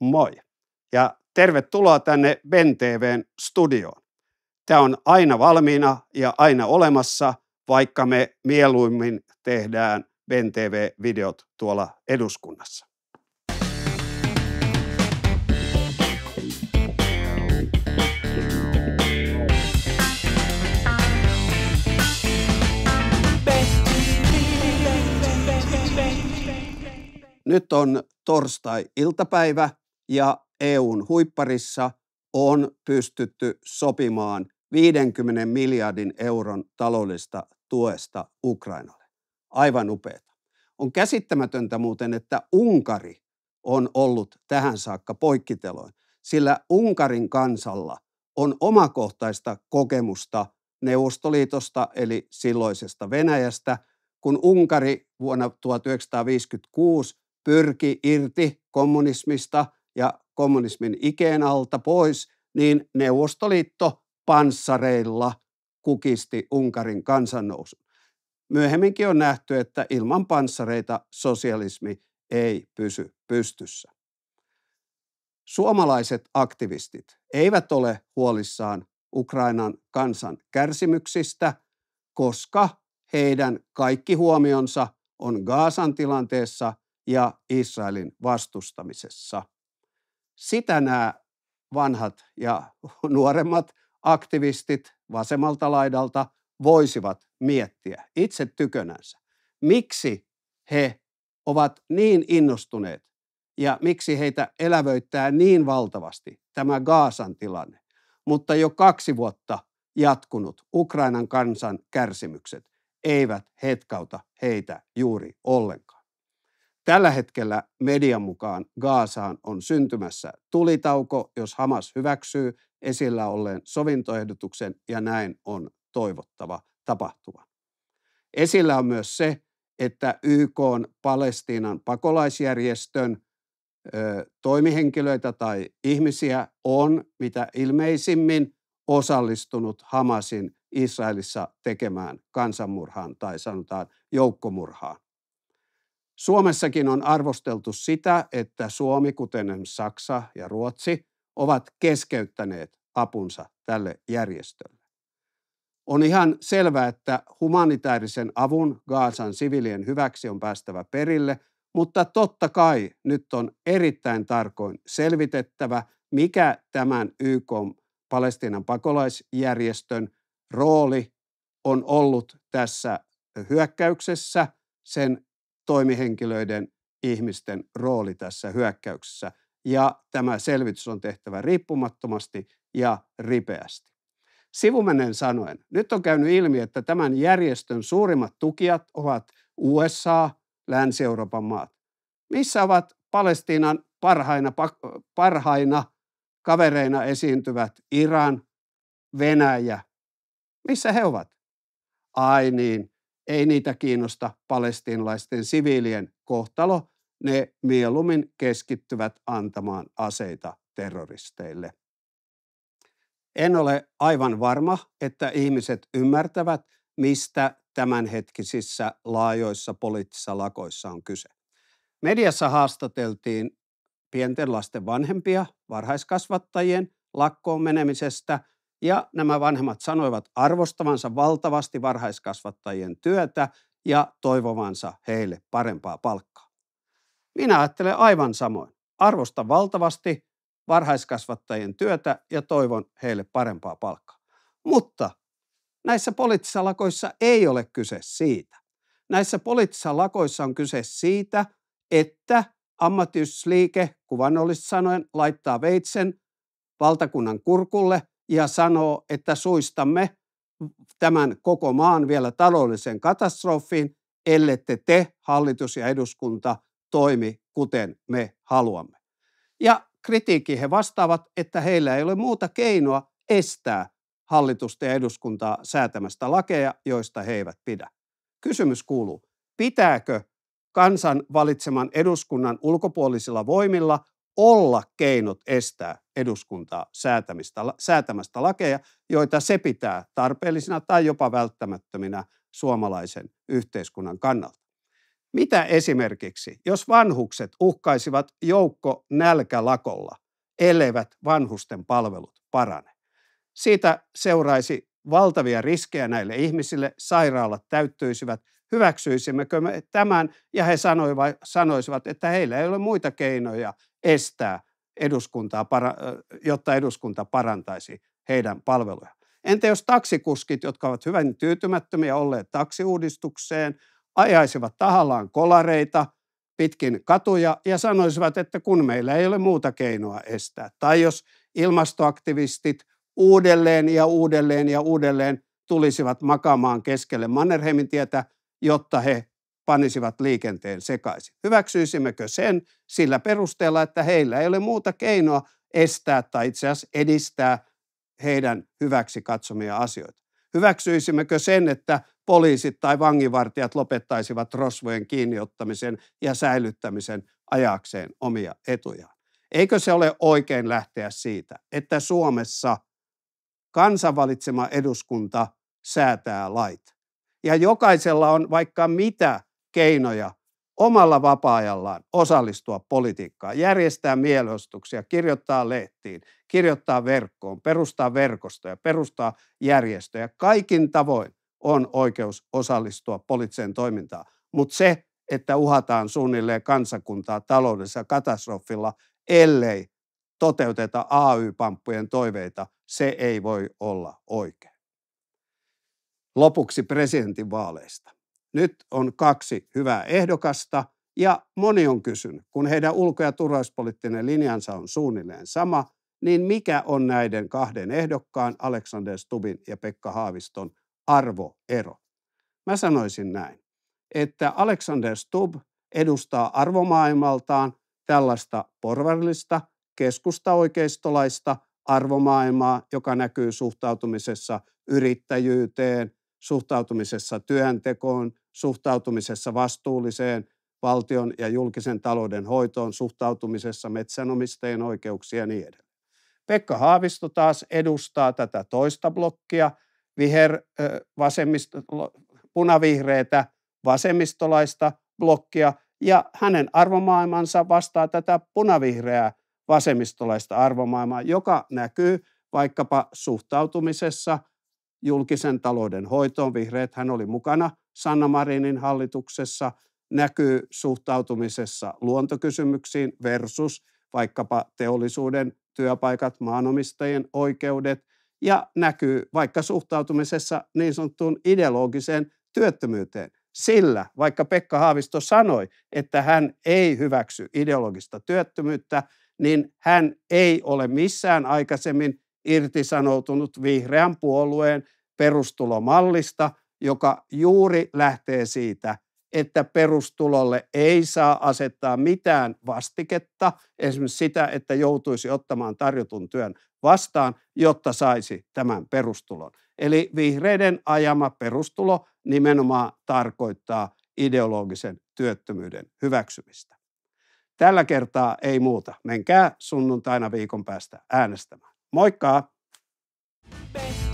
moi! Ja tervetuloa tänne BenTVn studioon. Tämä on aina valmiina ja aina olemassa, vaikka me mieluummin tehdään BenTV-videot tuolla eduskunnassa. Nyt on torstai-iltapäivä ja EUn huipparissa on pystytty sopimaan 50 miljardin euron taloudellista tuesta Ukrainalle. Aivan upeeta. On käsittämätöntä muuten, että Unkari on ollut tähän saakka poikkiteloin, sillä Unkarin kansalla on omakohtaista kokemusta Neuvostoliitosta eli silloisesta Venäjästä, kun Unkari vuonna 1956 pyrki irti kommunismista – ja kommunismin ikeen alta pois, niin Neuvostoliitto panssareilla kukisti Unkarin kansannousun. Myöhemminkin on nähty, että ilman panssareita sosialismi ei pysy pystyssä. Suomalaiset aktivistit eivät ole huolissaan Ukrainan kansan kärsimyksistä, koska heidän kaikki huomionsa on Gaasan tilanteessa ja Israelin vastustamisessa. Sitä nämä vanhat ja nuoremmat aktivistit vasemmalta laidalta voisivat miettiä itse tykönänsä. Miksi he ovat niin innostuneet ja miksi heitä elävöittää niin valtavasti tämä Gaasan tilanne, mutta jo kaksi vuotta jatkunut Ukrainan kansan kärsimykset eivät hetkauta heitä juuri ollenkaan. Tällä hetkellä median mukaan Gaasaan on syntymässä tulitauko, jos Hamas hyväksyy esillä olleen sovintoehdotuksen ja näin on toivottava tapahtuma. Esillä on myös se, että YK on Palestiinan pakolaisjärjestön ö, toimihenkilöitä tai ihmisiä on mitä ilmeisimmin osallistunut Hamasin Israelissa tekemään kansanmurhaan tai sanotaan joukkomurhaan. Suomessakin on arvosteltu sitä, että Suomi, kuten Saksa ja Ruotsi, ovat keskeyttäneet apunsa tälle järjestölle. On ihan selvää, että humanitaarisen avun Gaasan sivilien hyväksi on päästävä perille, mutta totta kai nyt on erittäin tarkoin selvitettävä, mikä tämän YK Palestiinan pakolaisjärjestön rooli on ollut tässä hyökkäyksessä, sen toimihenkilöiden ihmisten rooli tässä hyökkäyksessä. Ja tämä selvitys on tehtävä riippumattomasti ja ripeästi. Sivumennen sanoen, nyt on käynyt ilmi, että tämän järjestön suurimmat tukijat ovat USA, Länsi-Euroopan maat. Missä ovat Palestiinan parhaina, parhaina kavereina esiintyvät Iran, Venäjä? Missä he ovat? Ai niin, ei niitä kiinnosta palestiinalaisten siviilien kohtalo. Ne mieluummin keskittyvät antamaan aseita terroristeille. En ole aivan varma, että ihmiset ymmärtävät, mistä tämänhetkisissä laajoissa poliittisissa lakoissa on kyse. Mediassa haastateltiin pienten lasten vanhempia varhaiskasvattajien lakkoon menemisestä – ja nämä vanhemmat sanoivat arvostavansa valtavasti varhaiskasvattajien työtä ja toivovansa heille parempaa palkkaa. Minä ajattelen aivan samoin. Arvostan valtavasti varhaiskasvattajien työtä ja toivon heille parempaa palkkaa. Mutta näissä poliittisissa lakoissa ei ole kyse siitä. Näissä poliittisissa lakoissa on kyse siitä, että ammattiyhdistysliike kuvannollisesti sanoen laittaa veitsen valtakunnan kurkulle – ja sanoo, että suistamme tämän koko maan vielä taloudellisen katastrofiin, ellette te, hallitus ja eduskunta, toimi kuten me haluamme. Ja kritiikki he vastaavat, että heillä ei ole muuta keinoa estää hallitusta ja eduskuntaa säätämästä lakeja, joista he eivät pidä. Kysymys kuuluu, pitääkö kansan valitseman eduskunnan ulkopuolisilla voimilla olla keinot estää eduskuntaa säätämistä, säätämästä lakeja, joita se pitää tarpeellisina tai jopa välttämättöminä suomalaisen yhteiskunnan kannalta. Mitä esimerkiksi, jos vanhukset uhkaisivat joukko nälkälakolla, elevät vanhusten palvelut parane? Siitä seuraisi valtavia riskejä näille ihmisille, sairaalat täyttyisivät, hyväksyisimmekö me tämän, ja he sanoivat, sanoisivat, että heillä ei ole muita keinoja – estää eduskuntaa, jotta eduskunta parantaisi heidän palveluja. Entä jos taksikuskit, jotka ovat hyvin tyytymättömiä olleet taksiuudistukseen, ajaisivat tahallaan kolareita pitkin katuja ja sanoisivat, että kun meillä ei ole muuta keinoa estää. Tai jos ilmastoaktivistit uudelleen ja uudelleen ja uudelleen tulisivat makaamaan keskelle Mannerheimin tietä, jotta he panisivat liikenteen sekaisin. Hyväksyisimmekö sen sillä perusteella, että heillä ei ole muuta keinoa estää tai itse asiassa edistää heidän hyväksi katsomia asioita? Hyväksyisimmekö sen, että poliisit tai vanginvartijat lopettaisivat rosvojen kiinniottamisen ja säilyttämisen ajakseen omia etujaan? Eikö se ole oikein lähteä siitä, että Suomessa kansanvalitsema eduskunta säätää lait? Ja jokaisella on vaikka mitä keinoja omalla vapaa-ajallaan osallistua politiikkaan, järjestää mielenosoituksia, kirjoittaa lehtiin, kirjoittaa verkkoon, perustaa verkostoja, perustaa järjestöjä. Kaikin tavoin on oikeus osallistua poliittiseen toimintaan. Mutta se, että uhataan suunnilleen kansakuntaa taloudessa katastrofilla, ellei toteuteta AY-pamppujen toiveita, se ei voi olla oikein. Lopuksi presidentin vaaleista nyt on kaksi hyvää ehdokasta ja moni on kysynyt, kun heidän ulko- ja turvallisuuspoliittinen linjansa on suunnilleen sama, niin mikä on näiden kahden ehdokkaan, Alexander Stubin ja Pekka Haaviston, arvoero? Mä sanoisin näin, että Alexander Stubb edustaa arvomaailmaltaan tällaista porvarillista, keskustaoikeistolaista arvomaailmaa, joka näkyy suhtautumisessa yrittäjyyteen, suhtautumisessa työntekoon, suhtautumisessa vastuulliseen valtion ja julkisen talouden hoitoon, suhtautumisessa metsänomistajien oikeuksia ja niin edelleen. Pekka Haavisto taas edustaa tätä toista blokkia, viher, vasemmisto, punavihreätä vasemmistolaista blokkia, ja hänen arvomaailmansa vastaa tätä punavihreää vasemmistolaista arvomaailmaa, joka näkyy vaikkapa suhtautumisessa julkisen talouden hoitoon. Vihreät hän oli mukana Sanna Marinin hallituksessa, näkyy suhtautumisessa luontokysymyksiin versus vaikkapa teollisuuden työpaikat, maanomistajien oikeudet ja näkyy vaikka suhtautumisessa niin sanottuun ideologiseen työttömyyteen. Sillä, vaikka Pekka Haavisto sanoi, että hän ei hyväksy ideologista työttömyyttä, niin hän ei ole missään aikaisemmin irtisanoutunut vihreän puolueen perustulomallista, joka juuri lähtee siitä, että perustulolle ei saa asettaa mitään vastiketta, esimerkiksi sitä, että joutuisi ottamaan tarjotun työn vastaan, jotta saisi tämän perustulon. Eli vihreiden ajama perustulo nimenomaan tarkoittaa ideologisen työttömyyden hyväksymistä. Tällä kertaa ei muuta. Menkää sunnuntaina viikon päästä äänestämään. Moikka! Best.